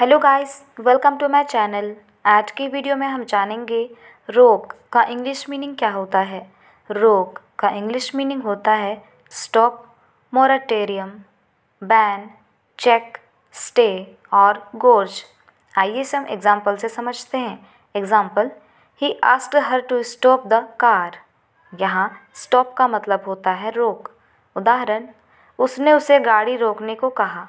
hello guys welcome to my channel आज की video में हम जानेंगे रोक का इंग्लिश मीनिंग क्या होता है रोक का इंग्लिश मीनिंग होता है stop moratorium ban check stay और गोर्ज आइए से हम एग्जाम्पल से समझते हैं एग्जाम्पल ही asked her to stop the car यहाँ स्टॉप का मतलब होता है रोक उदाहरण उसने उसे गाड़ी रोकने को कहा